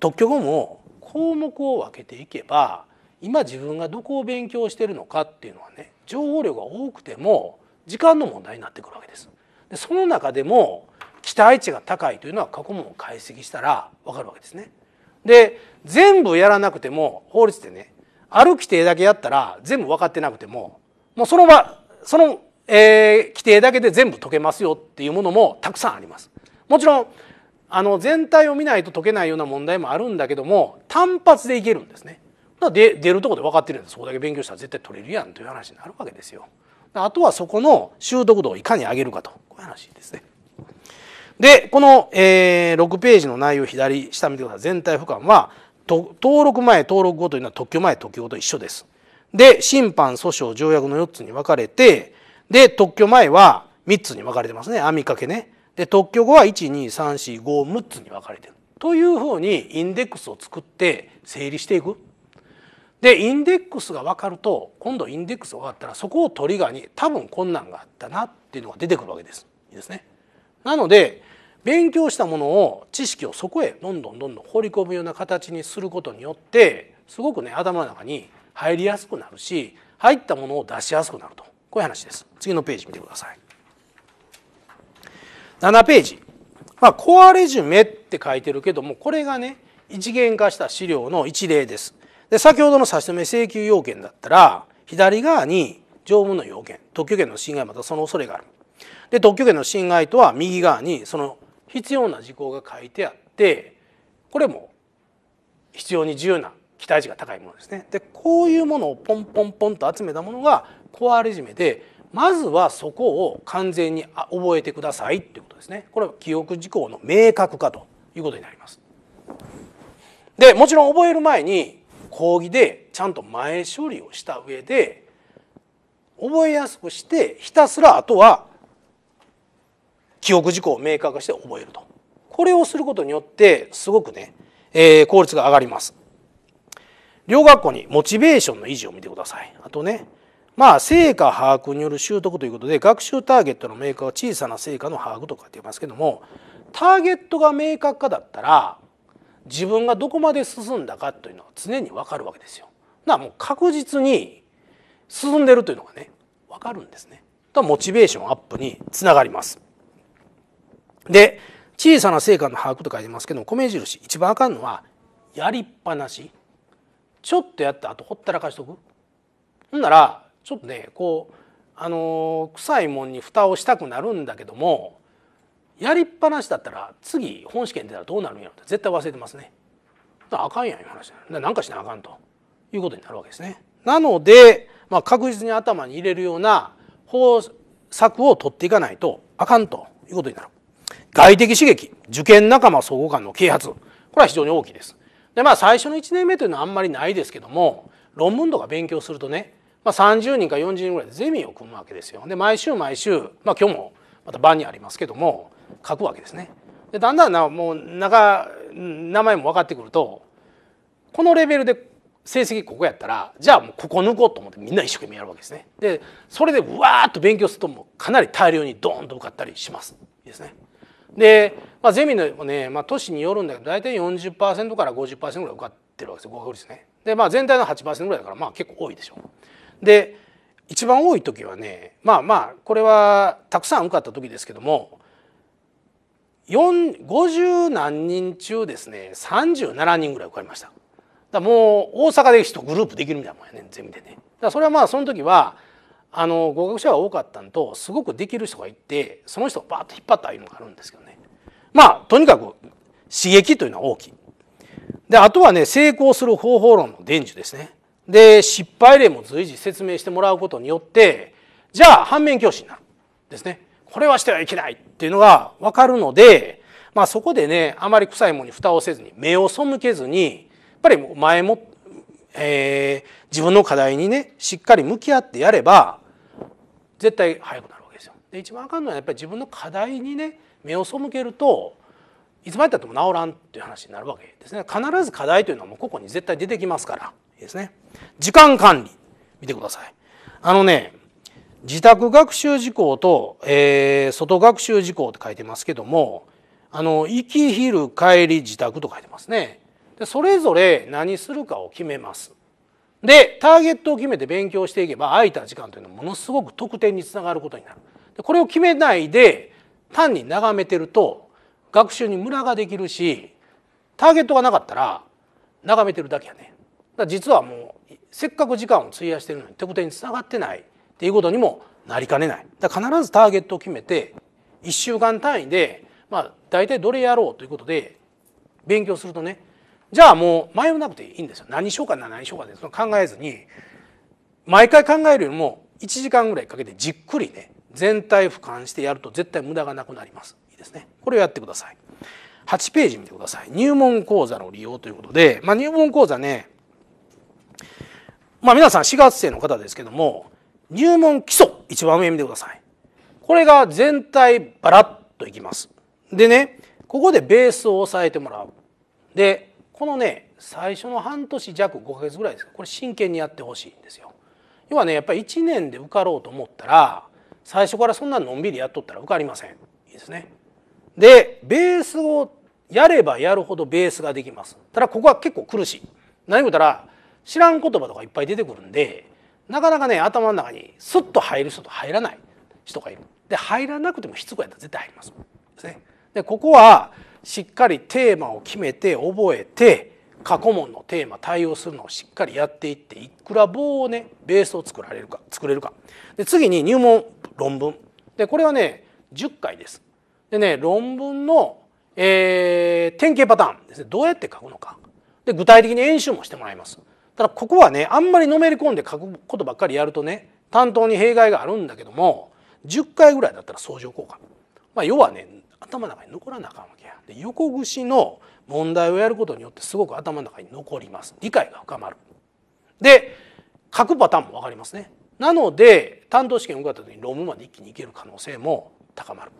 特許後も項目を分けていけば今自分がどこを勉強してるのかっていうのはね情報量が多くても時間の問題になってくるわけです。でその中でも期待値が高いというのは過去問を解析したら分かるわけですね。で全部やらなくても法律でねある規定だけやったら全部分かってなくてももうその場その、えー、規定だけで全部解けますよっていうものもたくさんあります。もちろんあの全体を見ないと解けないような問題もあるんだけども単発でいけるんですね。だで出るとこで分かってるんですそこだけ勉強したら絶対取れるやんという話になるわけですよ。あとはそこの習得度をいかに上げるかとこういう話ですね。でこの、えー、6ページの内容左下見てください全体俯瞰は登録前登録後というのは特許前特許後と一緒です。で審判訴訟条約の4つに分かれてで特許前は3つに分かれてますね網掛けね。で特許後は12345つに分かれてる。というふうにインデックスを作って整理していく。でインデックスが分かると今度インデックスが分かったらそこをトリガーに多分困難があったなっていうのが出てくるわけです。いいですね。なので勉強したものを知識をそこへどんどんどんどん放り込むような形にすることによってすごくね頭の中に入りやすくなるし入ったものを出しやすくなるとこういう話です次のページ見てください7ページまあコアレジュメって書いてるけどもこれがね一元化した資料の一例ですで先ほどの差し止め請求要件だったら左側に条文の要件特許権の侵害またその恐れがあるで特許権の侵害とは右側にその必要な事項が書いてあってこれも必要に重要な期待値が高いものですね。でこういうものをポンポンポンと集めたものが壊れ締めでまずはそこを完全に覚えてくださいっていうことですね。これは記憶事項の明確化ということになります。でもちろん覚える前に講義でちゃんと前処理をした上で覚えやすくしてひたすらあとは記憶事項を明確化して覚えるとこれをすることによってすごくね、えー、効率が上がります両学校にモチベーションの維持を見てくださいあとねまあ成果把握による習得ということで学習ターゲットの明確は小さな成果の把握とかって言いますけどもターゲットが明確化だったら自分がどこまで進んだかというのは常に分かるわけですよ。だからもう確実に進んでるというのがね分かるんですね。とモチベーションアップにつながります。で小さな成果の把握と書いてますけど米印一番あかんのはやりっぱなしちょっとやっあとほったらかしとくほんならちょっとねこうあの臭いもんに蓋をしたくなるんだけどもやりっぱなしだったら次本試験出たらどうなるんやろって絶対忘れてますね。あかんやんいう話だ何かしなあかんということになるわけですね。なので、まあ、確実に頭に入れるような方策を取っていかないとあかんということになる。外的刺激受験仲間相互間の啓発これは非常に大きいです。でまあ最初の1年目というのはあんまりないですけども論文とか勉強するとね、まあ、30人か40人ぐらいでゼミを組むわけですよ。で毎週毎週、まあ、今日もまた晩にありますけども書くわけですね。でだんだんなもう名前も分かってくるとこのレベルで成績ここやったらじゃあもうここ抜こうと思ってみんな一生懸命やるわけですね。でそれでうわーっと勉強するともうかなり大量にドーンと受かったりします。いいですね。で、まあ、ゼミのね、まあ、都市によるんだけど大体40%から50%ぐらい受かってるわけですよ合格率ね。で、まあ、全体の8%ぐらいだからまあ結構多いでしょう。で一番多い時はねまあまあこれはたくさん受かった時ですけども50何人中ですね37人ぐらい受かりました。だもう大阪で一グループできるみたいなもんやねゼミでね。だそれはまあその時はあの合格者が多かったのとすごくできる人がいてその人をバーッと引っ張ったああいうのがあるんですけどね。まあとにかく刺激というのは大きい。であとはね成功する方法論の伝授ですね。で失敗例も随時説明してもらうことによってじゃあ反面教師になるですね。これはしてはいけないっていうのが分かるので、まあ、そこでねあまり臭いものに蓋をせずに目を背けずにやっぱり前も、えー、自分の課題にねしっかり向き合ってやれば絶対早くなるわけですよ。で一番あかんのはやっぱり自分の課題にね目を背けるといつまでたっても治らんっていう話になるわけですね必ず課題というのはもうここに絶対出てきますからいいですね時間管理見てくださいあのね自宅学習事項と、えー、外学習事項って書いてますけどもあの行き昼帰り自宅と書いてますねでそれぞれ何するかを決めますでターゲットを決めて勉強していけば空いた時間というのはものすごく得点につながることになるでこれを決めないで単に眺めてると学習にムラができるしターゲットがなかったら眺めてるだけやねだ実はもうせっかく時間を費やしてるのに特定につながってないっていうことにもなりかねないだ必ずターゲットを決めて1週間単位でまあ大体どれやろうということで勉強するとねじゃあもう迷わなくていいんですよ何しようかな何しようかでその考えずに毎回考えるよりも1時間ぐらいかけてじっくりね全体俯瞰してやると絶対無駄がなくなりますいいですねこれをやってください8ページ見てください入門講座の利用ということで、まあ、入門講座ねまあ皆さん4月生の方ですけども入門基礎一番上見てくださいこれが全体バラッといきますでねここでベースを押さえてもらうでこのね最初の半年弱5ヶ月ぐらいですこれ真剣にやってほしいんですよ要はねやっぱり1年で受かろうと思ったら最初からそんなのんびりやっとったら受かりませんいいですねでベースをやればやるほどベースができますただここは結構苦しい何言うたら知らん言葉とかいっぱい出てくるんでなかなかね頭の中にスッと入る人と入らない人がいるで入らなくてもしつこいやったら絶対入りますですねでここはしっかりテーマを決めて覚えて過去問のテーマ対応するのをしっかりやっていっていくら棒をねベースを作られるか作れるかで次に入門論文でこれはね10回です。でね論文の、えー、典型パターンですねどうやって書くのかで具体的に演習もしてもらいます。ただここはねあんまりのめり込んで書くことばっかりやるとね担当に弊害があるんだけども10回ぐらいだったら相乗効果、まあ、要はね頭の中に残らなあかんわけやで横串の問題をやることによってすごく頭の中に残ります理解が深まるで書くパターンも分かりますねなので担当試験を受かった時に論文まで一気にいける可能性も高まる。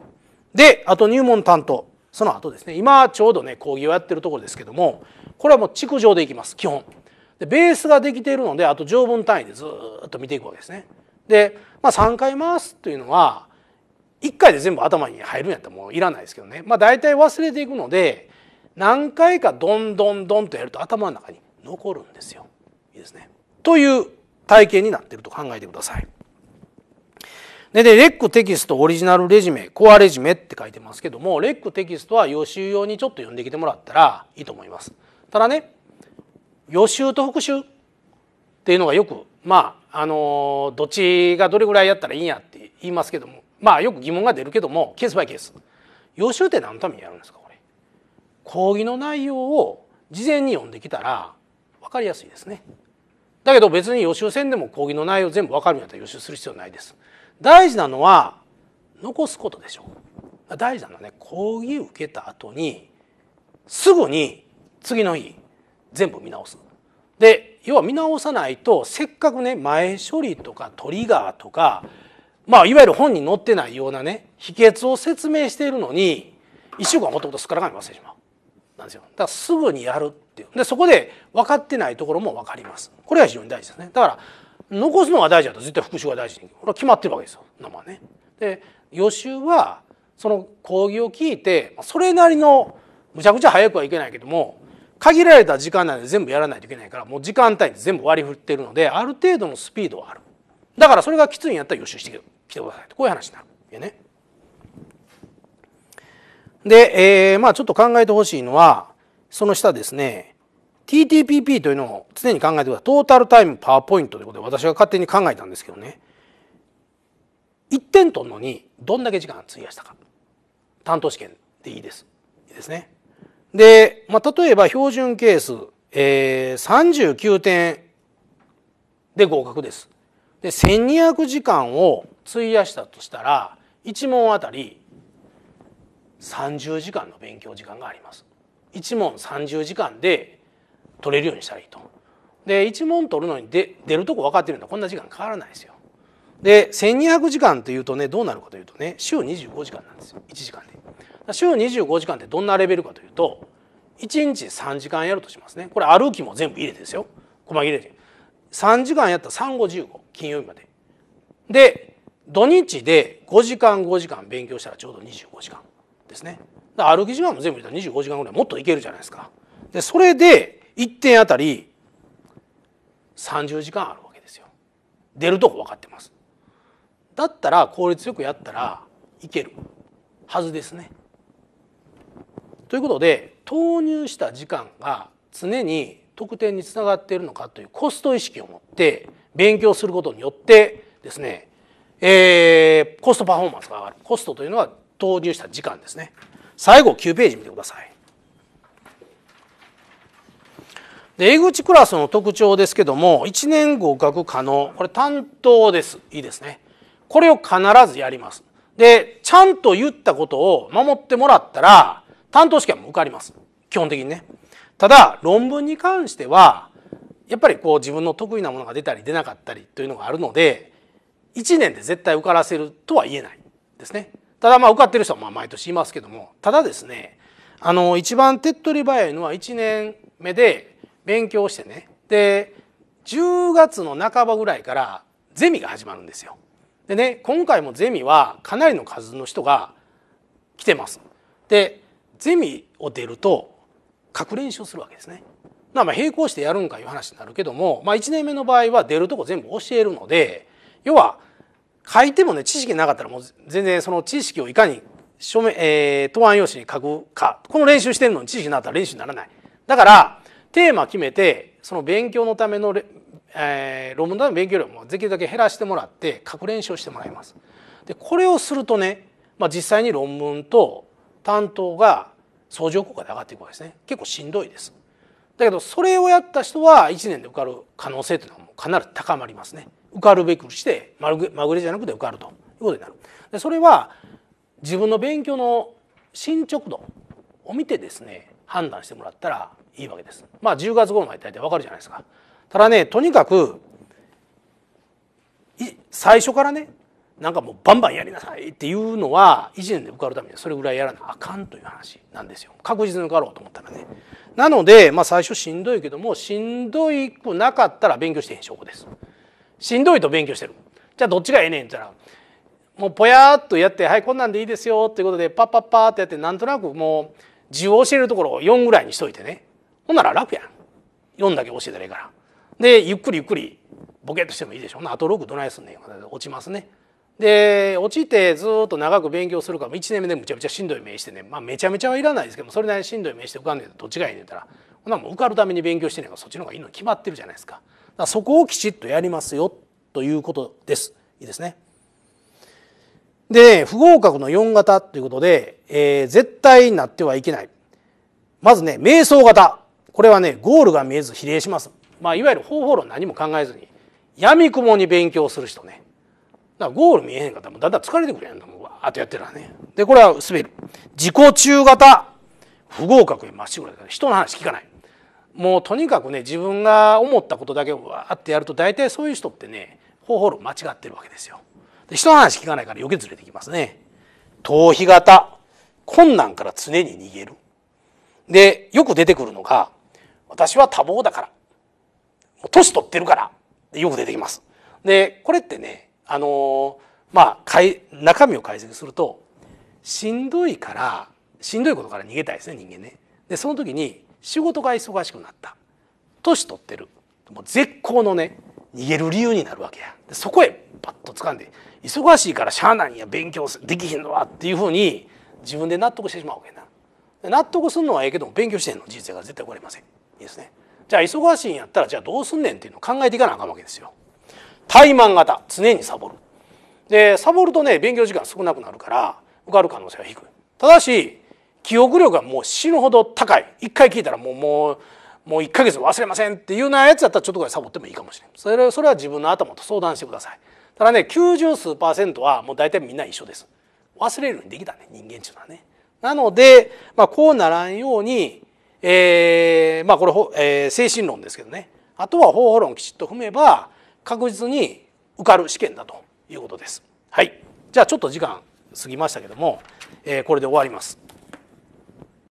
であと入門担当その後ですね今ちょうどね講義をやってるところですけどもこれはもう築上でいきます基本。でベースができているのであと条文単位でずっと見ていくわけですね。で、まあ、3回回すというのは1回で全部頭に入るんやったらもういらないですけどね、まあ、大体忘れていくので何回かどんどんどんとやると頭の中に残るんですよ。いいですね。という体系になっていると考えてください。で、でレックテキストオリジナルレジメ、コアレジメって書いてますけども、レックテキストは予習用にちょっと読んできてもらったらいいと思います。ただね、予習と復習っていうのがよく、まあ、あの、どっちがどれぐらいやったらいいんやって言いますけども、まあよく疑問が出るけども、ケースバイケース。予習って何のためにやるんですか、これ。講義の内容を事前に読んできたら分かりやすいですね。だけど別に予習せんでも講義の内容全部わかるんやったら予習する必要ないです。大事なのは残すことでしょう。大事なのはね講義受けた後にすぐに次の日全部見直す。で要は見直さないとせっかくね前処理とかトリガーとかまあいわゆる本に載ってないようなね秘訣を説明しているのに一週間ほとんどすっからかに忘れてしまう。なんですよだからすぐにやるっていうでそこで分かってないところも分かりますこれが非常に大事ですねだから残すのは大事だと絶対復習が大事にこれは決まってるわけですよ生はね。で予習はその講義を聞いてそれなりのむちゃくちゃ早くはいけないけども限られた時間内で全部やらないといけないからもう時間帯で全部割り振ってるのである程度のスピードはあるだからそれがきついんやったら予習してきてくださいとこういう話になるんね。で、えー、まあちょっと考えてほしいのはその下ですね TTPP というのを常に考えてくださいトータルタイムパワーポイントということで私が勝手に考えたんですけどね1点取るのにどんだけ時間費やしたか担当試験でいいですいいですねで、まあ、例えば標準ケース、えー、39点で合格ですで1200時間を費やしたとしたら1問あたり30時間の勉強時間があります1問30時間で取れるようにしたらいいと。で1問取るのにで出るとこ分かってるんだこんな時間変わらないですよ。で1200時間というとねどうなるかというとね週25時間なんですよ1時間で。週25時間ってどんなレベルかというと1日3時間やるとしますねこれ歩きも全部入れてですよ細切れて3時間やったら3515金曜日までで土日で5時間5時間勉強したらちょうど25時間ですね歩き時間も全部入れたら25時間ぐらいもっといけるじゃないですか。でそれで1点あたり30時間あるわけですよ。出るとこ分かってます。だったら効率よくやったらいけるはずですね。ということで投入した時間が常に得点につながっているのかというコスト意識を持って勉強することによってですね、えー、コストパフォーマンスが上がるコストというのは投入した時間ですね。最後9ページ見てください。で江口クラスの特徴ですけども1年合格可能これ担当ですいいですねこれを必ずやりますでちゃんと言ったことを守ってもらったら担当試験も受かります基本的にねただ論文に関してはやっぱりこう自分の得意なものが出たり出なかったりというのがあるので1年で絶対受からせるとは言えないですねただまあ受かってる人はまあ毎年いますけどもただですねあの一番手っ取り早いのは1年目で勉強してねで10月の半ばぐらいからゼミが始まるんですよ。でね今回もゼミはかなりの数の人が来てます。でゼミを出ると確練習するわけですね。まあ並行してやるんかいう話になるけども、まあ、1年目の場合は出るとこ全部教えるので要は書いてもね知識なかったらもう全然その知識をいかに書面、えー、答案用紙に書くかこの練習してるのに知識になったら練習にならないだからテーマ決めてその勉強のための、えー、論文のための勉強量もできるだけ減らしてもらって書く練習をしてもらいます。でこれをするとね、まあ、実際に論文と担当が相乗効果で上がっていくわけですね結構しんどいです。だけどそれをやった人は1年で受かる可能性というのはもうかなり高まりますね。受かるべくしてまぐれじゃなくて受かるということになる。でそれは自分の勉強の進捗度を見てですね判断してもらったらいいわけです。まあ10月頃まで大体わかるじゃないですか。ただねとにかく最初からねなんかもうバンバンやりなさいっていうのは1年で受かるためにはそれぐらいやらなあかんという話なんですよ確実に受かろうと思ったらねなので、まあ、最初しんどいけどもしんどいくなかったら勉強してへん証拠ですしんどいと勉強してるじゃあどっちがええねんって言ったらもうぽやっとやってはいこんなんでいいですよっていうことでパッパッパーってやってなんとなくもう字を教えるところを4ぐらいにしといてねほんなら楽やん4だけ教えたらいいからでゆっくりゆっくりボケっとしてもいいでしょあと6どないすんねん落ちますねで落ちてずっと長く勉強するから1年目でむちゃむちゃしんどい目してね、まあ、めちゃめちゃはいらないですけどそれなりにしんどい目して浮かんねとどっちがいいねんったらほんなもう受かるために勉強してねんからそっちの方がいいのに決まってるじゃないですかそこをきちっとやりますよということです。いいですね。で不合格の4型ということで、えー、絶対になってはいけないまずね瞑想型これはねゴールが見えず比例します、まあ、いわゆる方法論何も考えずに闇雲に勉強する人ねだからゴール見えへん方もだんだん疲れてくるやんもうわーっとやってるらねでこれは滑る自己中型不合格へまっしぐらだから人の話聞かないもうとにかくね自分が思ったことだけわーってやると大体そういう人ってね方法論間違ってるわけですよ。で人の話聞かないから余計ずれてきますね。逃避型困難から常に逃げる。でよく出てくるのが私は多忙だから年取ってるからよく出てきます。でこれってねあのまあ中身を解析するとしんどいからしんどいことから逃げたいですね人間ね。でその時に仕事が忙しくなった年取ってるもう絶好のね逃げる理由になるわけやそこへパッと掴んで忙しいからしゃあないや勉強できへんのはっていうふうに自分で納得してしまうわけな納得するのはええけども勉強してんの人生が絶対終わりませんいいですねじゃあ忙しいんやったらじゃあどうすんねんっていうのを考えていかなあかんわけですよ怠慢型常にサボるでサボるとね勉強時間少なくなるから受かる可能性は低いただし記憶力がもう死ぬほど高い一回聞いたらもうもうもう1か月忘れませんっていうようなやつだったらちょっとぐらいサボってもいいかもしれないそれそれは自分の頭と相談してくださいただね90数パーセントはもう大体みんな一緒です忘れるようにできたね人間っていうのはねなので、まあ、こうならんように、えー、まあこれ、えー、精神論ですけどねあとは方法論をきちっと踏めば確実に受かる試験だということですはいじゃあちょっと時間過ぎましたけども、えー、これで終わります